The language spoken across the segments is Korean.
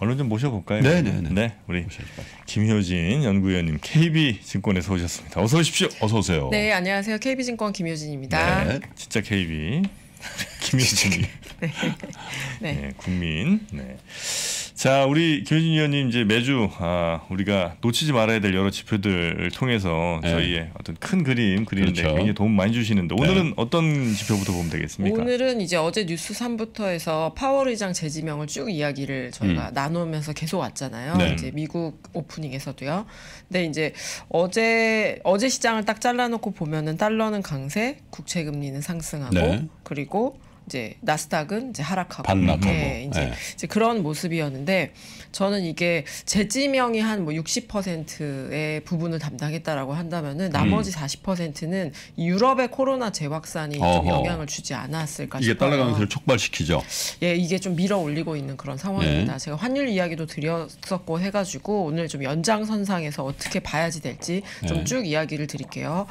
얼른 좀 모셔볼까요? 네네네. 네, 네. 네, 우리 김효진 연구위원님 KB증권에서 오셨습니다. 어서 오십시오. 어서 오세요. 네, 안녕하세요. KB증권 김효진입니다. 네, 진짜 KB 김효진이. 네. 네. 네, 국민. 네. 자, 우리 김효진 위원님 이제 매주 아, 우리가 놓치지 말아야 될 여러 지표들을 통해서 네. 저희의 어떤 큰 그림 그리는데 그렇죠. 굉장히 도움 많이 주시는데 오늘은 네. 어떤 지표부터 보면 되겠습니까? 오늘은 이제 어제 뉴스 3부터 해서 파월 의장 재지명을 쭉 이야기를 저희가 음. 나누면서 계속 왔잖아요. 네. 이제 미국 오프닝에서도요. 근데 이제 어제 어제 시장을 딱 잘라놓고 보면은 달러는 강세, 국채 금리는 상승하고 네. 그리고 이제 나스닥은 이제 하락하고 반납하고 예, 이제, 네. 이제 그런 모습이었는데 저는 이게 제 지명이 한 뭐 60%의 부분을 담당했다라고 한다면은 음. 나머지 음. 40%는 유럽의 코로나 재확산이 어허. 좀 영향을 주지 않았을까 이게 싶어요. 이게 달러 강세를 촉발시키죠. 예, 이게 좀 밀어 올리고 있는 그런 상황입니다. 예. 제가 환율 이야기도 드렸었고 해가지고 오늘 좀 연장선상에서 어떻게 봐야지 될지 좀쭉 예. 이야기를 드릴게요.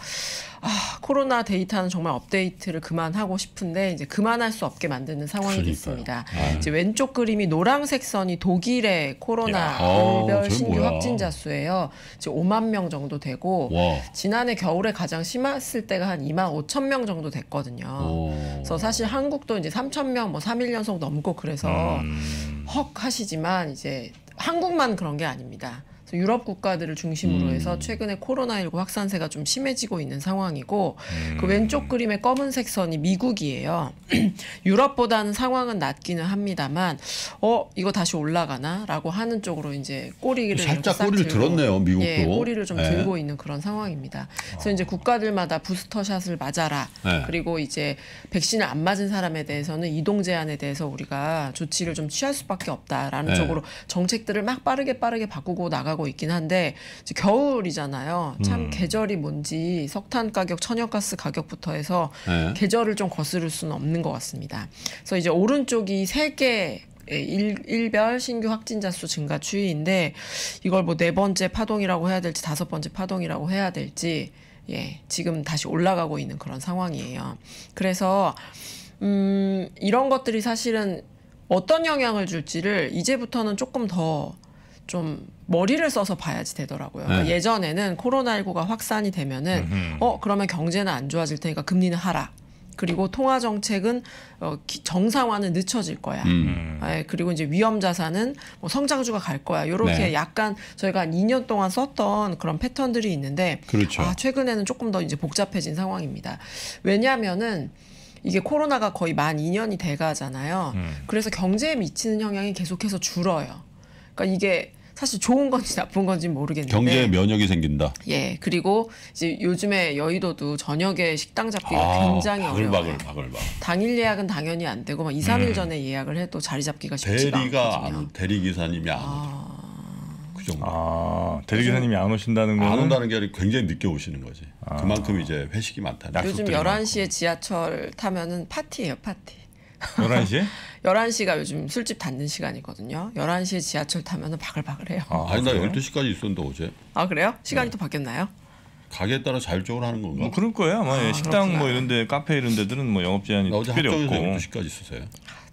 아, 코로나 데이터는 정말 업데이트를 그만하고 싶은데 이제 그만할 수 없게 만드는 상황이 됐습니다. 아. 이제 왼쪽 그림이 노란색 선이 독일의 코로나 어, 별 신규 확진자 수예요. 이제 5만 명 정도 되고 와. 지난해 겨울에 가장 심했을 때가 한 2만 5천 명 정도 됐거든요. 오. 그래서 사실 한국도 이제 3천 명뭐 3일 연속 넘고 그래서 음. 헉 하시지만 이제 한국만 그런 게 아닙니다. 유럽 국가들을 중심으로 음. 해서 최근에 코로나19 확산세가 좀 심해지고 있는 상황이고 음. 그 왼쪽 그림의 검은색 선이 미국이에요. 유럽보다는 상황은 낮기는 합니다만 어 이거 다시 올라가나라고 하는 쪽으로 이제 꼬리를 살짝 꼬리를 들고, 들었네요 미국도 예, 꼬리를 좀 네. 들고 있는 그런 상황입니다. 그래서 아. 이제 국가들마다 부스터샷을 맞아라 네. 그리고 이제 백신을 안 맞은 사람에 대해서는 이동 제한에 대해서 우리가 조치를 좀 취할 수밖에 없다라는 네. 쪽으로 정책들을 막 빠르게 빠르게 바꾸고 나가고 하고 있긴 한데 겨울이잖아요. 참 음. 계절이 뭔지 석탄 가격, 천연가스 가격부터 해서 네. 계절을 좀 거스를 수는 없는 것 같습니다. 그래서 이제 오른쪽이 세개 예, 일, 별 신규 확진자 수 증가 추이인데 이걸 뭐 네 번째 파동이라고 해야 될지 다섯 번째 파동이라고 해야 될지 예, 지금 다시 올라가고 있는 그런 상황이에요. 그래서 음, 이런 것들이 사실은 어떤 영향을 줄지를 이제부터는 조금 더좀 머리를 써서 봐야지 되더라고요. 그러니까 네. 예전에는 코로나19가 확산이 되면은 음흠. 어 그러면 경제는 안 좋아질 테니까 금리는 하라. 그리고 통화 정책은 어, 정상화는 늦춰질 거야. 음. 예, 그리고 이제 위험 자산은 뭐 성장주가 갈 거야. 요렇게 네. 약간 저희가 한 2년 동안 썼던 그런 패턴들이 있는데 그렇죠. 아, 최근에는 조금 더 이제 복잡해진 상황입니다. 왜냐하면은 이게 코로나가 거의 만 2년이 돼 가잖아요. 음. 그래서 경제에 미치는 영향이 계속해서 줄어요. 그러니까 이게 사실 좋은 건지 나쁜 건지 모르겠는데 경제 면역이 생긴다. 예 그리고 이제 요즘에 여의도도 저녁에 식당 잡기가 아, 굉장히 어려워요. 바글바글 당일 예약은 당연히 안 되고 막 2, 3일 네. 전에 예약을 해도 자리 잡기가 쉽지가 대리가 않거든요. 안, 대리 기사님이 안오더 아... 그 정도. 아 대리기사님이 안 오신다는 거는 안 온다는 게 아니라 굉장히 늦게 오시는 거지. 아. 그만큼 이제 회식이 많다. 요즘 11시에 지하철 타면은 파티예요 파티. 11시에? 11시가 요즘 술집 닫는 시간이거든요. 11시에 지하철 타면 바글바글해요. 아, 아니 나 12시까지 있었는데 어제. 아 그래요? 네. 시간이 네. 또 바뀌었나요? 가게에 따라 자율적으로 하는 건가? 뭐 그럴 거예요. 아마 예, 아, 식당 뭐 그렇구나. 뭐 이런 데 카페 이런 데들은 뭐 영업 제한이 특별히 없고. 12시까지 있었어요.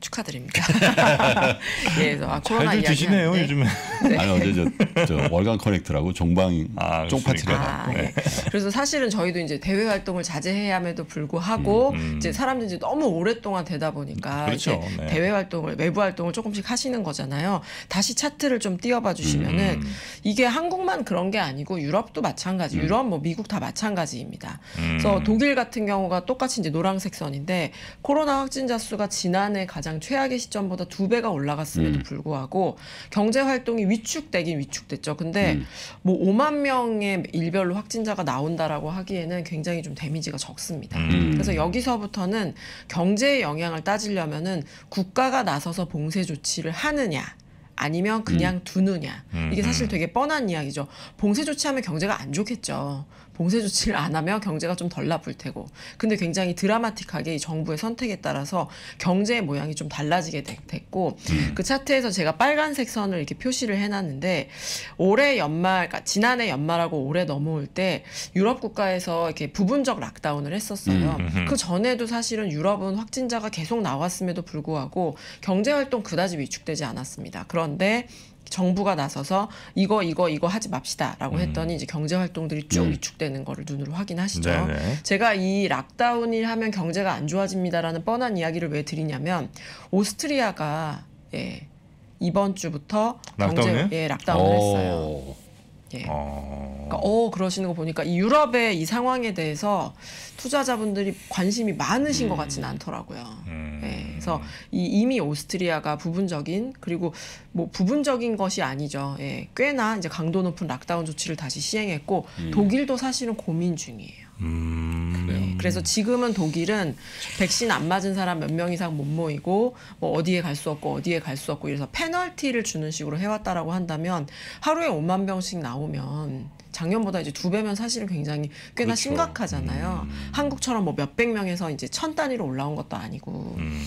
축하드립니다. 예, 아, 코로나 이야 드시네요 요즘에. 네. 아니 어제 저, 저 월간 커넥트라고 종방 아, 쫑파티가 아, 예. 네. 그래서 사실은 저희도 이제 대외 활동을 자제해야함에도 불구하고 음, 음. 이제 사람들이 너무 오랫동안 되다 보니까 그렇죠. 네. 대외 활동을 외부 활동을 조금씩 하시는 거잖아요. 다시 차트를 좀 띄워봐 주시면은 음. 이게 한국만 그런 게 아니고 유럽도 마찬가지. 음. 유럽 뭐 미국 다 마찬가지입니다. 음. 그래서 독일 같은 경우가 똑같이 이제 노란색 선인데 코로나 확진자 수가 지난해 가장 가장 최악의 시점보다 두 배가 올라갔음에도 음. 불구하고 경제 활동이 위축되긴 위축됐죠. 근데 음. 뭐 5만 명의 일별로 확진자가 나온다라고 하기에는 굉장히 좀 데미지가 적습니다. 음. 그래서 여기서부터는 경제의 영향을 따지려면은 국가가 나서서 봉쇄 조치를 하느냐 아니면 그냥 음. 두느냐. 이게 음. 사실 음. 되게 뻔한 이야기죠. 봉쇄 조치하면 경제가 안 좋겠죠. 봉쇄 조치를 안 하면 경제가 좀 덜 나쁠 테고 근데 굉장히 드라마틱하게 이 정부의 선택에 따라서 경제의 모양이 좀 달라지게 됐고 음. 그 차트에서 제가 빨간색 선을 이렇게 표시를 해놨는데 올해 연말 그러니까 지난해 연말하고 올해 넘어올 때 유럽 국가에서 이렇게 부분적 락다운을 했었어요 음, 음, 그 전에도 사실은 유럽은 확진자가 계속 나왔음에도 불구하고 경제 활동 그다지 위축되지 않았습니다 그런데 정부가 나서서 이거 이거 이거 하지 맙시다라고 음. 했더니 이제 경제 활동들이 쭉 음. 위축되는 거를 눈으로 확인하시죠. 네네. 제가 이 락다운이 하면 경제가 안 좋아집니다라는 뻔한 이야기를 왜 드리냐면 오스트리아가 예, 이번 주부터 락다운에? 경제 예 락다운을 오. 했어요. 예. 어... 그러니까 어 그러시는 거 보니까 유럽의 이 상황에 대해서 투자자분들이 관심이 많으신 음... 것 같지는 음. 않더라고요. 음... 예. 그래서 이, 이미 오스트리아가 부분적인 그리고 뭐 부분적인 것이 아니죠. 예. 꽤나 이제 강도 높은 락다운 조치를 다시 시행했고 음... 독일도 사실은 고민 중이에요. 음. 음. 그래서 지금은 독일은 백신 안 맞은 사람 몇 명 이상 못 모이고 뭐 어디에 갈 수 없고 어디에 갈 수 없고 이래서 페널티를 주는 식으로 해왔다라고 한다면 하루에 5만 병씩 나오면 작년보다 이제 두 배면 사실은 굉장히 꽤나 그렇죠. 심각하잖아요. 음. 한국처럼 뭐 몇 백 명에서 이제 천 단위로 올라온 것도 아니고. 음.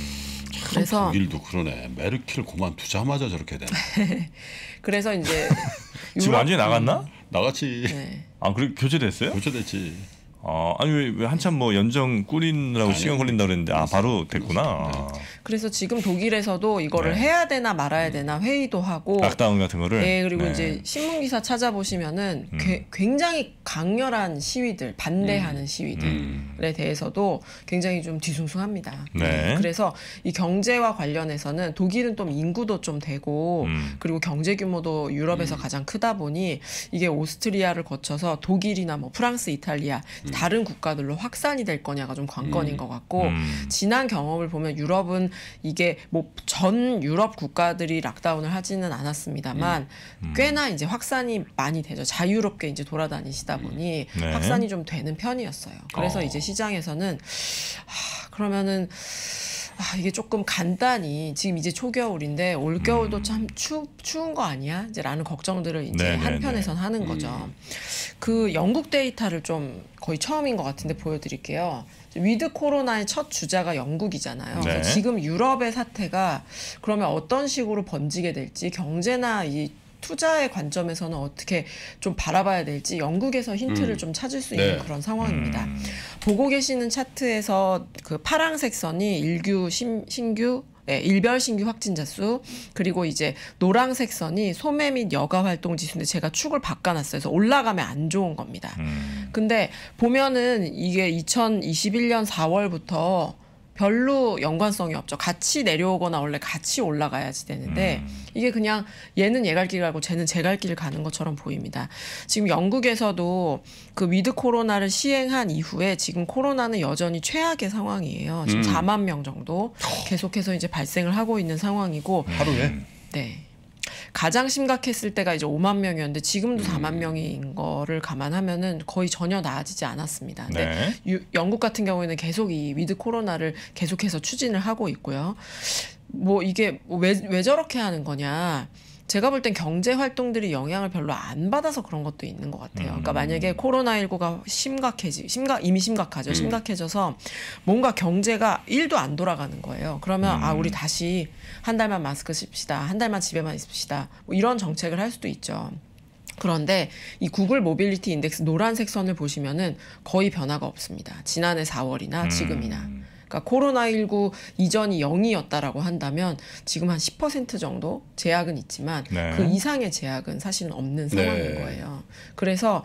그래서 독일도 그러네. 메르켈 그만두자마자 저렇게 되네. 그래서 이제 지금 완전히 나갔나? 음. 나갔지. 네. 아, 그리고 교체됐어요? 교체됐지. 어, 아니 왜, 왜 한참 뭐 연정 꾸린느라고 아, 네. 시간 걸린다 그랬는데 아 바로 됐구나. 아. 그래서 지금 독일에서도 이거를 네. 해야 되나 말아야 되나 회의도 하고 락다운 같은 거를. 네, 그리고 네. 이제 신문 기사 찾아보시면은 음. 괴- 굉장히 강렬한 시위들, 반대하는 음. 시위들에 음. 대해서도 굉장히 좀 뒤숭숭합니다. 네. 네. 그래서 이 경제와 관련해서는 독일은 좀 인구도 좀 되고 음. 그리고 경제 규모도 유럽에서 음. 가장 크다 보니 이게 오스트리아를 거쳐서 독일이나 뭐 프랑스, 이탈리아 다 다른 국가들로 확산이 될 거냐가 좀 관건인 음. 것 같고 음. 지난 경험을 보면 유럽은 이게 뭐 전 유럽 국가들이 락다운을 하지는 않았습니다만 음. 음. 꽤나 이제 확산이 많이 되죠 자유롭게 이제 돌아다니시다 음. 보니 네. 확산이 좀 되는 편이었어요 그래서 어. 이제 시장에서는 하, 그러면은 아, 이게 조금 간단히 지금 이제 초겨울인데 올겨울도 음. 참 추, 추운 거 아니야? 이제 라는 걱정들을 이제 네네네. 네, 한편에선 네. 하는 거죠. 음. 그 영국 데이터를 좀 거의 처음인 것 같은데 보여드릴게요. 위드 코로나의 첫 주자가 영국이잖아요. 네. 지금 유럽의 사태가 그러면 어떤 식으로 번지게 될지 경제나 이 투자의 관점에서는 어떻게 좀 바라봐야 될지 영국에서 힌트를 음. 좀 찾을 수 있는 네. 그런 상황입니다. 음. 보고 계시는 차트에서 그파랑색 선이 일규 신, 신규 네, 일별 신규 확진자 수 그리고 이제 노랑색 선이 소매 및 여가 활동 지수인데 제가 축을 바꿔놨어요. 그래서 올라가면 안 좋은 겁니다. 음. 근데 보면은 이게 2021년 4월부터 별로 연관성이 없죠. 같이 내려오거나 원래 같이 올라가야지 되는데 음. 이게 그냥 얘는 얘갈길 가고 쟤는 제갈길 가는 것처럼 보입니다. 지금 영국에서도 그 위드 코로나를 시행한 이후에 지금 코로나는 여전히 최악의 상황이에요. 지금 음. 4만 명 정도 어. 계속해서 이제 발생을 하고 있는 상황이고 하루에 네. 가장 심각했을 때가 이제 5만 명이었는데 지금도 4만 음. 명인 거를 감안하면은 거의 전혀 나아지지 않았습니다. 근데 네. 유, 영국 같은 경우에는 계속 이 위드 코로나를 계속해서 추진을 하고 있고요. 뭐 이게 왜, 왜 저렇게 하는 거냐. 제가 볼 땐 경제 활동들이 영향을 별로 안 받아서 그런 것도 있는 것 같아요. 그러니까 만약에 음. 코로나19가 심각해지, 심각, 이미 심각하죠. 음. 심각해져서 뭔가 경제가 일도안 돌아가는 거예요. 그러면 음. 아, 우리 음. 다시 한 달만 마스크 씁시다. 한 달만 집에만 있읍시다. 뭐 이런 정책을 할 수도 있죠. 그런데 이 구글 모빌리티 인덱스 노란색 선을 보시면은 거의 변화가 없습니다. 지난해 4월이나 지금이나. 그러니까 코로나19 이전이 0이었다라고 한다면 지금 한 10% 정도 제약은 있지만 네. 그 이상의 제약은 사실은 없는 네. 상황인 네. 거예요. 그래서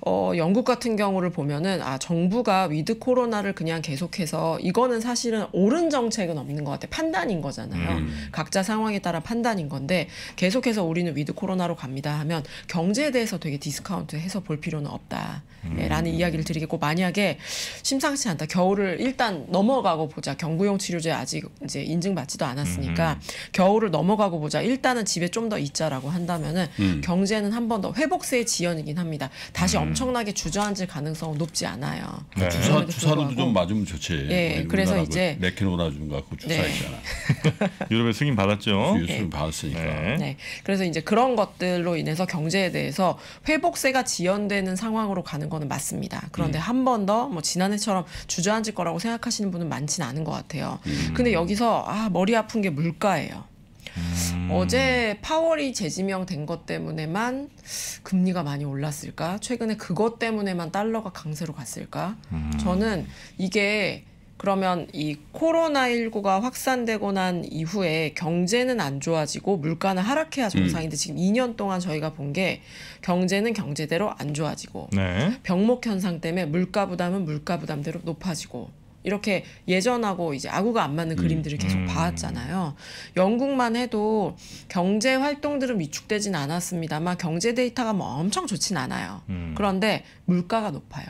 어, 영국 같은 경우를 보면은 아 정부가 위드 코로나를 그냥 계속해서 이거는 사실은 옳은 정책은 없는 것 같아. 판단인 거잖아요. 음. 각자 상황에 따라 판단인 건데 계속해서 우리는 위드 코로나로 갑니다 하면 경제에 대해서 되게 디스카운트해서 볼 필요는 없다라는 음. 이야기를 드리겠고 만약에 심상치 않다 겨울을 일단 넘어 넘어가고 보자. 경구용 치료제 아직 이제 인증받지도 않았으니까 음. 겨울을 넘어가고 보자. 일단은 집에 좀 더 있자라고 한다면은 음. 경제는 한 번 더 회복세의 지연이긴 합니다. 다시 음. 엄청나게 주저앉을 가능성은 높지 않아요. 네. 주사 주사도좀 맞으면 좋지. 예. 그래서 이제 맥히노나 주거 갖고 주사 네. 있잖아. 유럽에 승인 받았죠. 네. 승인 받았으니까. 네. 네. 그래서 이제 그런 것들로 인해서 경제에 대해서 회복세가 지연되는 상황으로 가는 거는 맞습니다. 그런데 음. 한번 더 뭐 지난해처럼 주저앉을 거라고 생각하시는 분은 많진 않은 것 같아요. 음. 근데 여기서 아 머리 아픈 게 물가예요. 음. 어제 파월이 재지명된 것 때문에만 금리가 많이 올랐을까? 최근에 그것 때문에만 달러가 강세로 갔을까? 음. 저는 이게 그러면 이 코로나19가 확산되고 난 이후에 경제는 안 좋아지고 물가는 하락해야 음. 정상인데 음. 지금 2년 동안 저희가 본 게 경제는 경제대로 안 좋아지고 네. 병목 현상 때문에 물가 부담은 물가 부담대로 높아지고 이렇게 예전하고 이제 아구가 안 맞는 음, 그림들을 계속 음. 봐왔잖아요. 영국만 해도 경제 활동들은 위축되진 않았습니다만 경제 데이터가 뭐 엄청 좋진 않아요. 음. 그런데 물가가 높아요.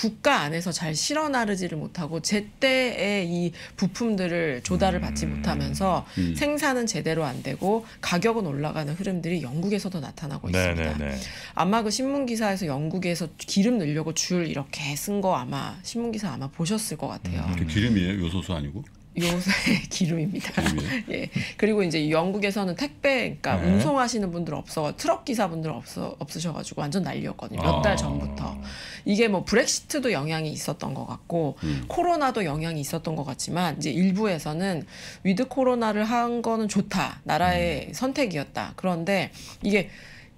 국가 안에서 잘 실어나르지를 못하고 제때에 이 부품들을 조달을 받지 음. 못하면서 음. 생산은 제대로 안 되고 가격은 올라가는 흐름들이 영국에서도 나타나고 네, 네 있습니다. 네. 아마 그 신문 기사에서 영국에서 기름 넣으려고 줄 이렇게 쓴 거 아마 신문 기사 아마 보셨을 것 같아요. 음. 기름이에요? 요소수 아니고? 요새 기름입니다. 예. 그리고 이제 영국에서는 택배, 그러니까 네. 운송하시는 분들 없어, 트럭 기사분들 없어 없으셔가지고 완전 난리였거든요. 몇달 아. 전부터 이게 뭐 브렉시트도 영향이 있었던 것 같고 음. 코로나도 영향이 있었던 것 같지만 이제 일부에서는 위드 코로나를 한 거는 좋다, 나라의 음. 선택이었다. 그런데 이게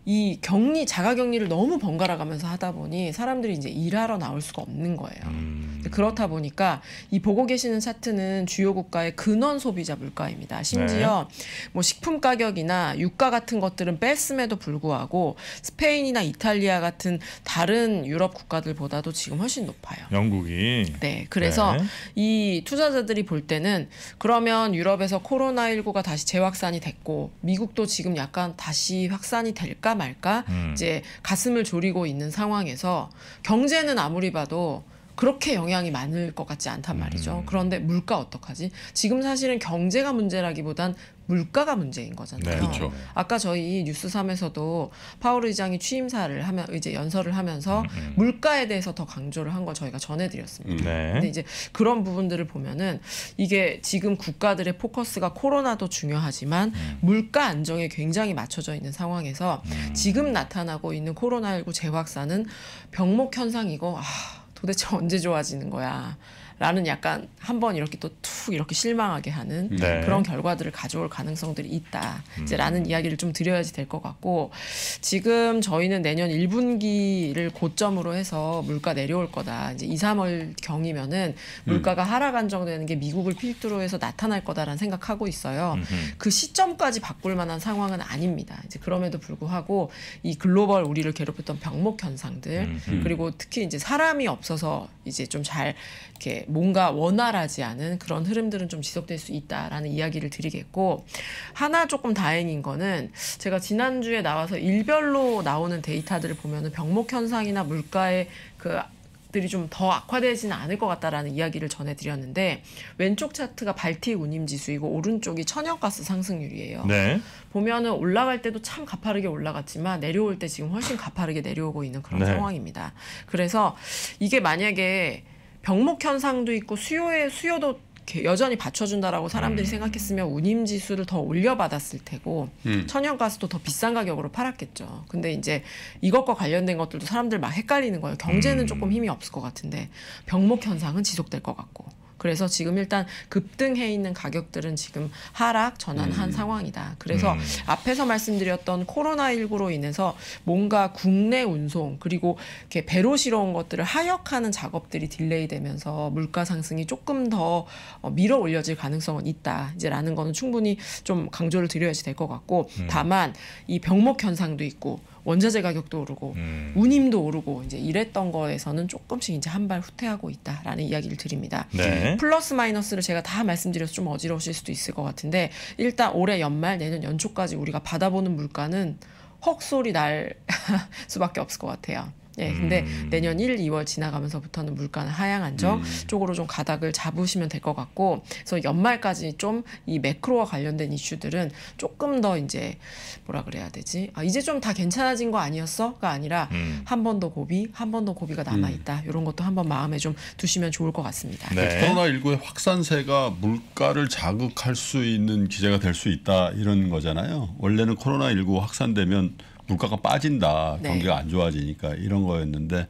이 격리 자가 격리를 너무 번갈아 가면서 하다 보니 사람들이 이제 일하러 나올 수가 없는 거예요. 음. 그렇다 보니까 이 보고 계시는 차트는 주요 국가의 근원 소비자 물가입니다. 심지어 네. 뭐 식품 가격이나 유가 같은 것들은 뺐음에도 불구하고 스페인이나 이탈리아 같은 다른 유럽 국가들보다도 지금 훨씬 높아요. 영국이 네. 그래서 네. 이 투자자들이 볼 때는 그러면 유럽에서 코로나19가 다시 재확산이 됐고 미국도 지금 약간 다시 확산이 될까 말까 음. 이제 가슴을 졸이고 있는 상황에서 경제는 아무리 봐도 그렇게 영향이 많을 것 같지 않단 말이죠. 음. 그런데 물가 어떡하지? 지금 사실은 경제가 문제라기보단 물가가 문제인 거잖아요. 네, 그렇죠. 아까 저희 뉴스 삼에서도 파월 의장이 취임사를 하면 이제 연설을 하면서 음. 음. 물가에 대해서 더 강조를 한 걸 저희가 전해드렸습니다. 음. 네. 근데 이제 그런 부분들을 보면은 이게 지금 국가들의 포커스가 코로나도 중요하지만 음. 물가 안정에 굉장히 맞춰져 있는 상황에서 음. 지금 나타나고 있는 코로나19 재확산은 병목 현상이고 아. 도대체 언제 좋아지는 거야? 라는 약간 한번 이렇게 또 툭 이렇게 실망하게 하는 네. 그런 결과들을 가져올 가능성들이 있다. 음. 이제 라는 이야기를 좀 드려야지 될 것 같고 지금 저희는 내년 1분기를 고점으로 해서 물가 내려올 거다. 이제 2, 3월 경이면은 음. 물가가 음. 하락 안정되는 게 미국을 필두로 해서 나타날 거다라는 생각하고 있어요. 음흠. 그 시점까지 바꿀 만한 상황은 아닙니다. 이제 그럼에도 불구하고 이 글로벌 우리를 괴롭혔던 병목 현상들 음흠. 그리고 특히 이제 사람이 없어서 이제 좀 잘 이렇게 뭔가 원활하지 않은 그런 흐름들은 좀 지속될 수 있다라는 이야기를 드리겠고 하나 조금 다행인 거는 제가 지난주에 나와서 일별로 나오는 데이터들을 보면은 병목 현상이나 물가의 그 들이 좀 더 악화되지는 않을 것 같다라는 이야기를 전해드렸는데 왼쪽 차트가 발틱 운임 지수이고 오른쪽이 천연가스 상승률이에요. 네. 보면은 올라갈 때도 참 가파르게 올라갔지만 내려올 때 지금 훨씬 가파르게 내려오고 있는 그런 네. 상황입니다. 그래서 이게 만약에 병목 현상도 있고 수요의 수요도 여전히 받쳐준다라고 사람들이 음. 생각했으면 운임 지수를 더 올려받았을 테고 음. 천연가스도 더 비싼 가격으로 팔았겠죠. 근데 이제 이것과 관련된 것들도 사람들 막 헷갈리는 거예요. 경제는 음. 조금 힘이 없을 것 같은데 병목 현상은 지속될 것 같고. 그래서 지금 일단 급등해 있는 가격들은 지금 하락 전환한 음. 상황이다. 그래서 음. 앞에서 말씀드렸던 코로나19로 인해서 뭔가 국내 운송 그리고 이렇게 배로 실어온 것들을 하역하는 작업들이 딜레이되면서 물가 상승이 조금 더 어, 밀어 올려질 가능성은 있다. 이제라는 거는 충분히 좀 강조를 드려야지 될 것 같고 음. 다만 이 병목 현상도 있고 원자재 가격도 오르고 음. 운임도 오르고 이제 이랬던 거에서는 조금씩 이제 한발 후퇴하고 있다라는 이야기를 드립니다. 네. 플러스 마이너스를 제가 다 말씀드려서 좀 어지러우실 수도 있을 것 같은데 일단 올해 연말 내년 연초까지 우리가 받아보는 물가는 헉 소리 날 수밖에 없을 것 같아요. 예, 근데 음. 내년 1, 2월 지나가면서부터는 물가는 하향 안정 음. 쪽으로 좀 가닥을 잡으시면 될 것 같고, 그래서 연말까지 좀 이 매크로와 관련된 이슈들은 조금 더 이제 뭐라 그래야 되지? 아, 이제 좀 다 괜찮아진 거 아니었어?가 아니라 음. 한번 더 고비, 한 번 더 고비가 남아 있다. 이런 음. 것도 한번 마음에 좀 두시면 좋을 것 같습니다. 네. 네. 코로나 19의 확산세가 물가를 자극할 수 있는 기제가 될 수 있다 이런 거잖아요. 원래는 코로나 19 확산되면 물가가 빠진다. 네. 경기가 안 좋아지니까 이런 거였는데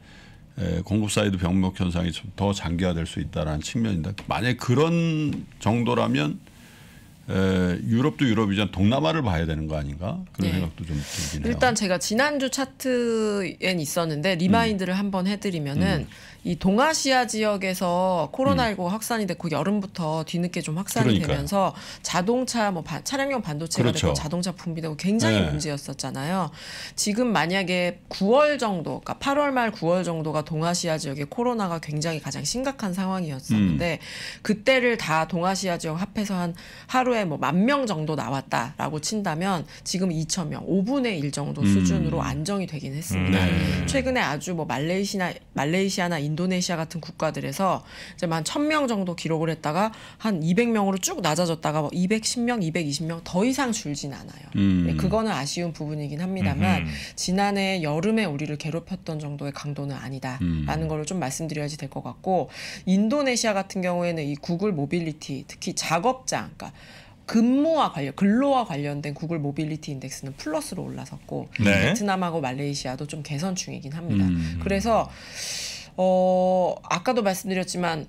에, 공급 사이드 병목 현상이 좀 더 장기화될 수 있다라는 측면인데 만약 그런 정도라면 에, 유럽도 유럽이지만 동남아를 봐야 되는 거 아닌가 그런 네. 생각도 좀 들긴 해요. 일단 제가 지난주 차트엔 있었는데 리마인드를 음. 한번 해드리면은. 음. 이 동아시아 지역에서 코로나19 음. 확산이 됐고 여름부터 뒤늦게 좀 확산이 그러니까요. 되면서 자동차 뭐 바, 차량용 반도체가 그렇죠. 되고 자동차 분비되고 굉장히 네. 문제였었잖아요. 지금 만약에 9월 정도, 그러니까 8월 말 9월 정도가 동아시아 지역에 코로나가 굉장히 가장 심각한 상황이었었는데 음. 그때를 다 동아시아 지역 합해서 한 하루에 뭐 만 명 정도 나왔다라고 친다면 지금 2천 명, 5분의 1 정도 음. 수준으로 안정이 되긴 했습니다. 음. 네. 최근에 아주 뭐말레이시아 말레이시아나 인 인도네시아 같은 국가들에서 이제 만 1000명 정도 기록을 했다가 한 200명으로 쭉 낮아졌다가 뭐 210명, 220명 더 이상 줄진 않아요. 음. 네, 그거는 아쉬운 부분이긴 합니다만 음. 지난해 여름에 우리를 괴롭혔던 정도의 강도는 아니다라는 음. 걸좀 말씀드려야지 될 것 같고 인도네시아 같은 경우에는 이 구글 모빌리티 특히 작업장 그러니까 근무와 관련 근로와 관련된 구글 모빌리티 인덱스는 플러스로 올라섰고 네. 베트남하고 말레이시아도 좀 개선 중이긴 합니다. 음. 그래서 어, 아까도 말씀드렸지만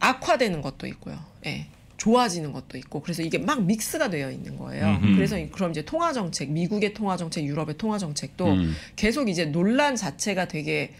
악화되는 것도 있고요. 예. 좋아지는 것도 있고 그래서 이게 막 믹스가 되어 있는 거예요. 음흠. 그래서 그럼 이제 통화 정책, 미국의 통화 정책, 유럽의 통화 정책도 음. 계속 이제 논란 자체가 되게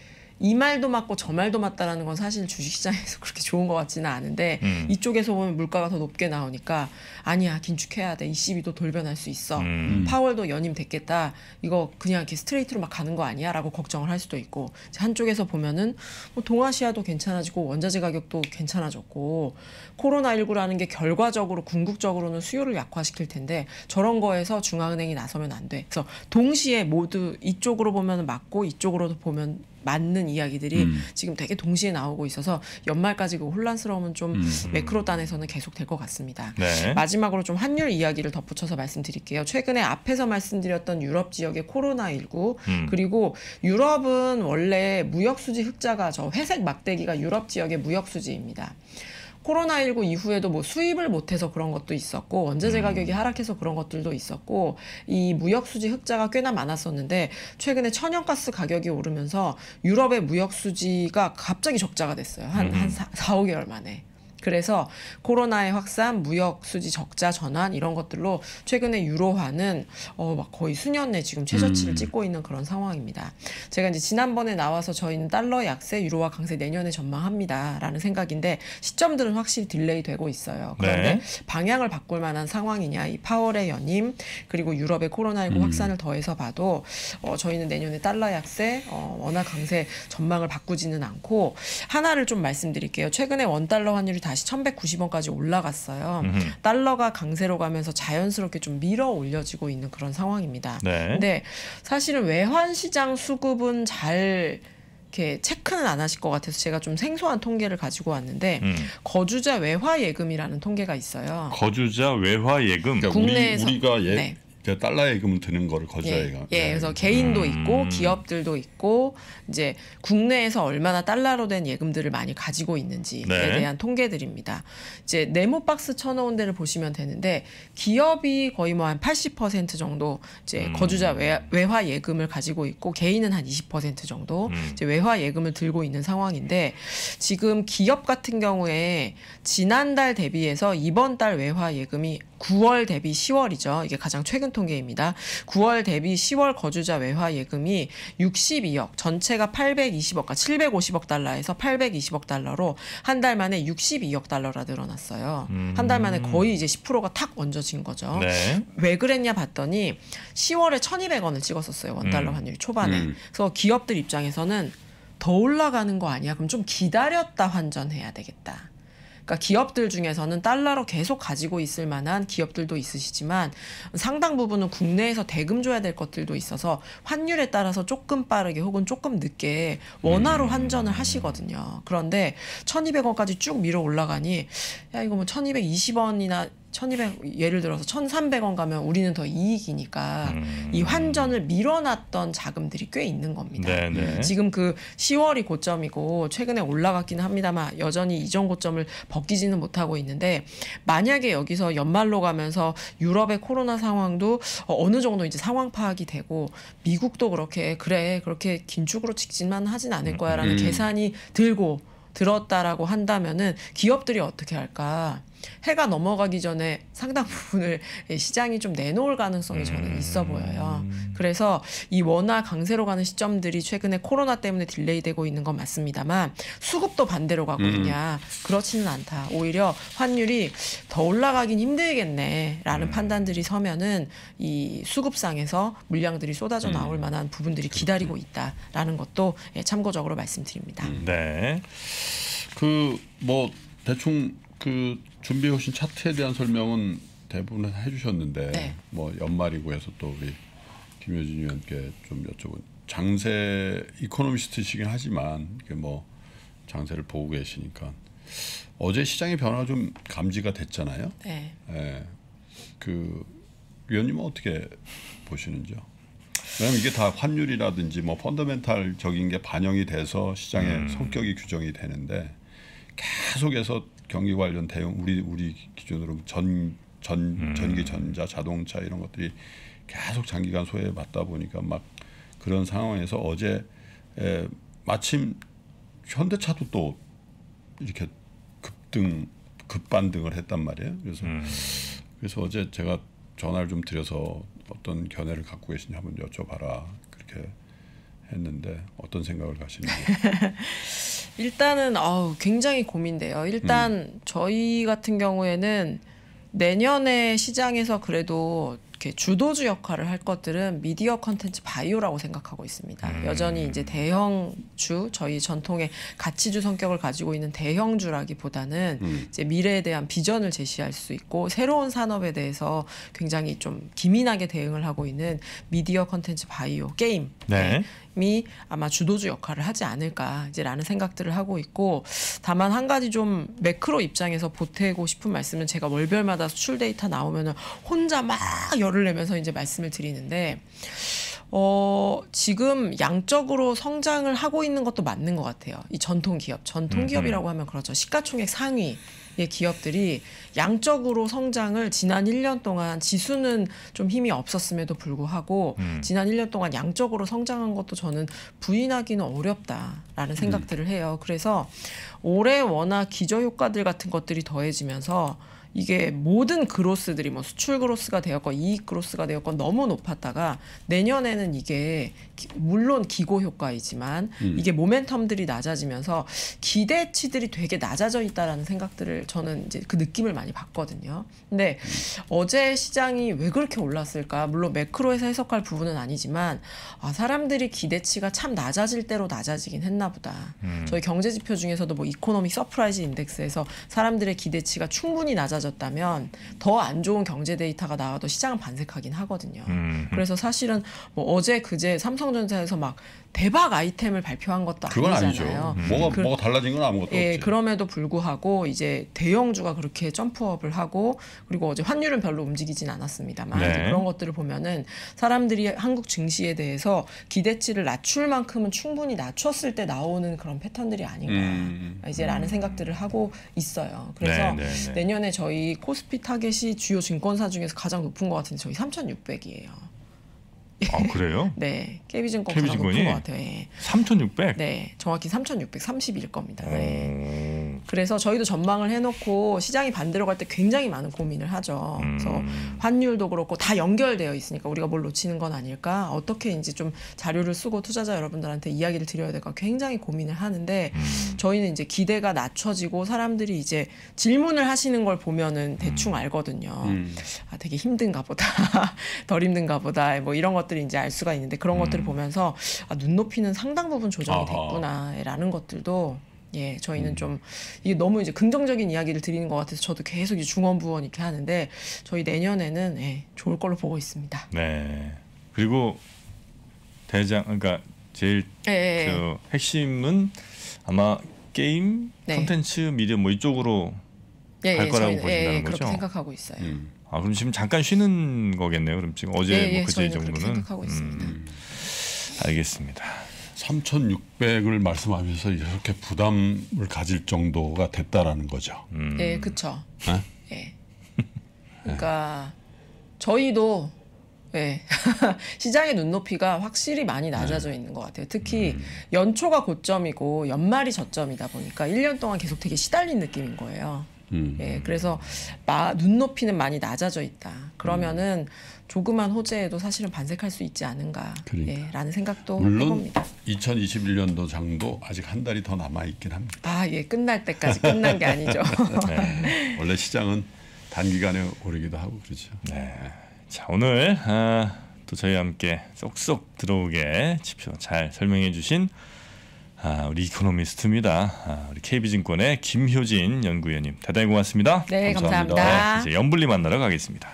이 말도 맞고 저 말도 맞다라는 건 사실 주식시장에서 그렇게 좋은 것 같지는 않은데 음. 이쪽에서 보면 물가가 더 높게 나오니까 아니야 긴축해야 돼 ECB도 돌변할 수 있어 음. 음. 파월도 연임됐겠다 이거 그냥 이렇게 스트레이트로 막 가는 거 아니야라고 걱정을 할 수도 있고 한쪽에서 보면은 뭐 동아시아도 괜찮아지고 원자재 가격도 괜찮아졌고 코로나19라는 게 결과적으로 궁극적으로는 수요를 약화시킬 텐데 저런 거에서 중앙은행이 나서면 안 돼. 그래서 동시에 모두 이쪽으로 보면 맞고 이쪽으로도 보면 맞는 이야기들이 음. 지금 되게 동시에 나오고 있어서 연말까지 그 혼란스러움은 좀 음. 매크로 단에서는 계속 될 것 같습니다. 네. 마지막으로 좀 환율 이야기를 덧붙여서 말씀드릴게요. 최근에 앞에서 말씀드렸던 유럽 지역의 코로나19 음. 그리고 유럽은 원래 무역 수지 흑자가 저 회색 막대기가 유럽 지역의 무역 수지입니다. 코로나19 이후에도 뭐 수입을 못해서 그런 것도 있었고 원자재 음. 가격이 하락해서 그런 것들도 있었고 이 무역 수지 흑자가 꽤나 많았었는데 최근에 천연가스 가격이 오르면서 유럽의 무역 수지가 갑자기 적자가 됐어요. 한한 음. 4, 5개월 만에. 그래서 코로나의 확산, 무역 수지 적자 전환 이런 것들로 최근에 유로화는 어막 거의 수년내 지금 최저치를 음. 찍고 있는 그런 상황입니다. 제가 이제 지난번에 나와서 저희는 달러 약세, 유로화 강세 내년에 전망합니다라는 생각인데 시점들은 확실히 딜레이 되고 있어요. 네. 그런데 네. 방향을 바꿀 만한 상황이냐 이 파월의 연임 그리고 유럽의 코로나19 음. 확산을 더해서 봐도 어 저희는 내년에 달러 약세, 어 원화 강세 전망을 바꾸지는 않고 하나를 좀 말씀드릴게요. 최근에 원 달러 환율이 다 다시 1190원까지 올라갔어요. 음흠. 달러가 강세로 가면서 자연스럽게 좀 밀어 올려지고 있는 그런 상황입니다. 네. 근데 사실은 외환 시장 수급은 잘 이렇게 체크는 안 하실 것 같아서 제가 좀 생소한 통계를 가지고 왔는데 음. 거주자 외화 예금이라는 통계가 있어요. 거주자 외화 예금 그러니까 국내에서 우리, 가 예, 네. 달러 예금을 드는 거를 거주자예가 예, 예, 네. 그래서 개인도 음. 있고 기업들도 있고 이제 국내에서 얼마나 달러로 된 예금들을 많이 가지고 있는지에 네. 대한 통계들입니다. 이제 네모 박스 쳐놓은 데를 보시면 되는데 기업이 거의 뭐 한 80% 정도 이제 음. 거주자 외, 화 예금을 가지고 있고 개인은 한 20% 정도 음. 이제 외화 예금을 들고 있는 상황인데 지금 기업 같은 경우에 지난달 대비해서 이번 달 외화 예금이 9월 대비 10월이죠. 이게 가장 최근 통계입니다. 9월 대비 10월 거주자 외화 예금이 62억, 전체가 820억과 750억 달러에서 820억 달러로 한 달 만에 62억 달러라 늘어났어요. 음. 한달 만에 거의 이제 10%가 탁 얹어진 거죠. 네. 왜 그랬냐 봤더니 10월에 1,200원을 찍었었어요. 원달러 음. 환율 초반에. 음. 그래서 기업들 입장에서는 더 올라가는 거 아니야? 그럼 좀 기다렸다 환전해야 되겠다. 그러니까 기업들 중에서는 달러로 계속 가지고 있을 만한 기업들도 있으시지만 상당 부분은 국내에서 대금 줘야 될 것들도 있어서 환율에 따라서 조금 빠르게 혹은 조금 늦게 원화로 음. 환전을 하시거든요. 그런데 천이백 원까지쭉 밀어 올라가니 야 이거 뭐천이백이 원이나 천이백 예를 들어서 천삼백 원 가면 우리는 더 이익이니까 음. 이 환전을 밀어놨던 자금들이 꽤 있는 겁니다. 네네. 네. 지금 그 10월이 고점이고 최근에 올라갔기는 합니다만 여전히 이전 고점을 벗기지는 못하고 있는데 만약에 여기서 연말로 가면서 유럽의 코로나 상황도 어느 정도 이제 상황 파악이 되고 미국도 그렇게 그래 그렇게 긴축으로 직진만 하진 않을 거야라는 음. 음. 계산이 들고 들었다라고 한다면은 기업들이 어떻게 할까? 해가 넘어가기 전에 상당 부분을 시장이 좀 내놓을 가능성이 저는 음. 있어 보여요. 그래서 이 원화 강세로 가는 시점들이 최근에 코로나 때문에 딜레이되고 있는 건 맞습니다만 수급도 반대로 가거든요. 음. 그렇지는 않다. 오히려 환율이 더 올라가긴 힘들겠네라는 음. 판단들이 서면은 이 수급상에서 물량들이 쏟아져 나올 만한 부분들이 기다리고 있다라는 것도 예, 참고적으로 말씀드립니다. 네. 그 뭐 대충 그 준비해 오신 차트에 대한 설명은 대부분 해주셨는데 네. 뭐 연말이고 해서 또 우리 김효진 의원께 좀 여쭤본 장세 이코노미스트시긴 하지만 이게 뭐 장세를 보고 계시니까 어제 시장의 변화가 좀 감지가 됐잖아요. 네. 네. 그 위원님은 어떻게 보시는지요? 왜냐면 이게 다 환율이라든지 뭐 펀더멘탈적인 게 반영이 돼서 시장의 음. 성격이 규정이 되는데 계속해서 경기 관련 대응 우리 우리 기준으로 전, 전 음. 전기 전자 자동차 이런 것들이 계속 장기간 소외받다 보니까 막 그런 상황에서 어제 에, 마침 현대차도 또 이렇게 급등 급반등을 했단 말이에요. 그래서 음. 그래서 어제 제가 전화를 좀 드려서 어떤 견해를 갖고 계시냐 한번 여쭤봐라 그렇게 했는데 어떤 생각을 가시는지 일단은 어우, 굉장히 고민돼요. 일단 음. 저희 같은 경우에는 내년에 시장에서 그래도 이렇게 주도주 역할을 할 것들은 미디어 컨텐츠 바이오라고 생각하고 있습니다. 음. 여전히 이제 대형주, 저희 전통의 가치주 성격을 가지고 있는 대형주라기보다는 음. 이제 미래에 대한 비전을 제시할 수 있고 새로운 산업에 대해서 굉장히 좀 기민하게 대응을 하고 있는 미디어 컨텐츠 바이오 게임. 네. 네. 이 아마 주도주 역할을 하지 않을까 이제라는 생각들을 하고 있고 다만 한 가지 좀 매크로 입장에서 보태고 싶은 말씀은 제가 월별마다 수출 데이터 나오면은 혼자 막 열을 내면서 이제 말씀을 드리는데 어, 지금 양적으로 성장을 하고 있는 것도 맞는 것 같아요. 이 전통 기업, 전통 기업이라고 음, 음. 하면 그렇죠. 시가총액 상위 예, 기업들이 양적으로 성장을 지난 1년 동안 지수는 좀 힘이 없었음에도 불구하고 음. 지난 1년 동안 양적으로 성장한 것도 저는 부인하기는 어렵다라는 음. 생각들을 해요. 그래서 올해 워낙 기저 효과들 같은 것들이 더해지면서 이게 모든 그로스들이 뭐 수출 그로스가 되었건 이익 그로스가 되었건 너무 높았다가 내년에는 이게 물론 기고 효과이지만 음. 이게 모멘텀들이 낮아지면서 기대치들이 되게 낮아져 있다라는 생각들을 저는 이제 그 느낌을 많이 봤거든요. 근데 어제 시장이 왜 그렇게 올랐을까? 물론 매크로에서 해석할 부분은 아니지만 아, 사람들이 기대치가 참 낮아질 대로 낮아지긴 했나 보다. 음. 저희 경제 지표 중에서도 뭐 이코노미 서프라이즈 인덱스에서 사람들의 기대치가 충분히 낮아져 낮았다면 더 안 좋은 경제 데이터가 나와도 시장은 반색하긴 하거든요. 음, 음. 그래서 사실은 뭐 어제 그제 삼성전자에서 막 대박 아이템을 발표한 것도 아니잖아요. 음. 뭐가 그, 뭐가 달라진 건 아무것도 예, 없지. 그럼에도 불구하고 이제 대형주가 그렇게 점프업을 하고 그리고 어제 환율은 별로 움직이진 않았습니다만 네. 그런 것들을 보면은 사람들이 한국 증시에 대해서 기대치를 낮출 만큼은 충분히 낮췄을 때 나오는 그런 패턴들이 아닌가 음. 음. 이제라는 음. 생각들을 하고 있어요. 그래서 네, 네, 네. 내년에 저희 이 코스피 타겟이 주요 증권사 중에서 가장 높은 것 같은데 저희 3,600이에요. 아 그래요? 네, 케비증권 케비증권이 높은 것 같아요. 네. 3,600. 네, 정확히 3,630일 겁니다. 네. 음. 그래서 저희도 전망을 해놓고 시장이 반대로 갈 때 굉장히 많은 고민을 하죠. 음. 그래서 환율도 그렇고 다 연결되어 있으니까 우리가 뭘 놓치는 건 아닐까 어떻게 이제 좀 자료를 쓰고 투자자 여러분들한테 이야기를 드려야 될까 굉장히 고민을 하는데 음. 저희는 이제 기대가 낮춰지고 사람들이 이제 질문을 하시는 걸 보면은 대충 음. 알거든요. 음. 아 되게 힘든가 보다, 덜 힘든가 보다 뭐 이런 것들. 것들인지 알 수가 있는데 그런 음. 것들을 보면서 아, 눈높이는 상당 부분 조정이 됐구나라는 것들도 예, 저희는 음. 좀 이게 너무 이제 긍정적인 이야기를 드리는 것 같아서 저도 계속 이제 중원부원 이렇게 하는데 저희 내년에는 예, 좋을 걸로 보고 있습니다. 네. 그리고 대장 그러니까 제일 예, 그 핵심은 아마 게임 네. 콘텐츠 미디어 뭐 이쪽으로 예, 갈 거라고 저희 보신다는 거죠. 그렇게 생각하고 있어요. 음. 아 그럼 지금 잠깐 쉬는 거겠네요. 그럼 지금 어제 네, 뭐 예, 그제 정도는 생각하고 있습니다. 음. 알겠습니다. 3,600을 말씀하면서 이렇게 부담을 가질 정도가 됐다라는 거죠. 음. 네, 그렇죠. 네? 네. 그러니까 저희도 네. 시장의 눈높이가 확실히 많이 낮아져 네. 있는 것 같아요. 특히 음. 연초가 고점이고 연말이 저점이다 보니까 1년 동안 계속 되게 시달린 느낌인 거예요. 음. 예, 그래서 마, 눈높이는 많이 낮아져 있다. 그러면은 조그만 호재에도 사실은 반색할 수 있지 않은가라는 그러니까. 예, 생각도 물론 해봅니다. 2021년도 장도 아직 한 달이 더 남아 있긴 합니다. 아, 예, 끝날 때까지 끝난 게 아니죠. 네. 원래 시장은 단기간에 오르기도 하고 그렇죠. 네. 자, 오늘 아, 또 저희와 함께 쏙쏙 들어오게 지표 잘 설명해 주신 아, 우리 이코노미스트입니다. 아, 우리 KB증권의 김효진 연구위원님 대단히 고맙습니다. 네, 감사합니다. 감사합니다. 이제 연불리 만나러 가겠습니다.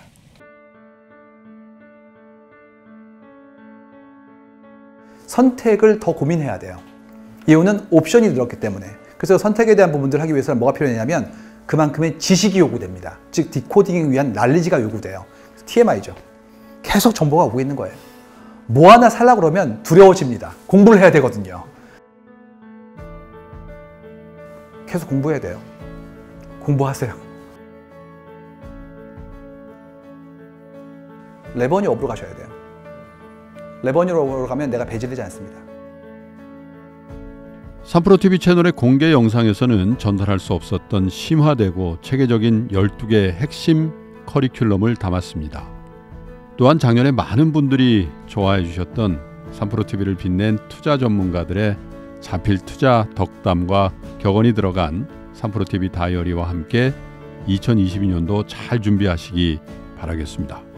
선택을 더 고민해야 돼요. 이유는 옵션이 늘었기 때문에. 그래서 선택에 대한 부분들 하기 위해서는 뭐가 필요하냐면 그만큼의 지식이 요구됩니다. 즉 디코딩을 위한 날리지가 요구돼요. TMI죠. 계속 정보가 오고 있는 거예요. 뭐 하나 살라 그러면 두려워집니다. 공부를 해야 되거든요. 계속 공부해야 돼요. 공부하세요. 레버니 업으로 가셔야 돼요. 레버니 업으로 가면 내가 배제되지 않습니다. 3프로TV 채널의 공개 영상에서는 전달할 수 없었던 심화되고 체계적인 12개의 핵심 커리큘럼을 담았습니다. 또한 작년에 많은 분들이 좋아해 주셨던 3프로TV를 빛낸 투자 전문가들의 자필 투자 덕담과 격언이 들어간 삼프로 TV 다이어리와 함께 2022년도 잘 준비하시기 바라겠습니다.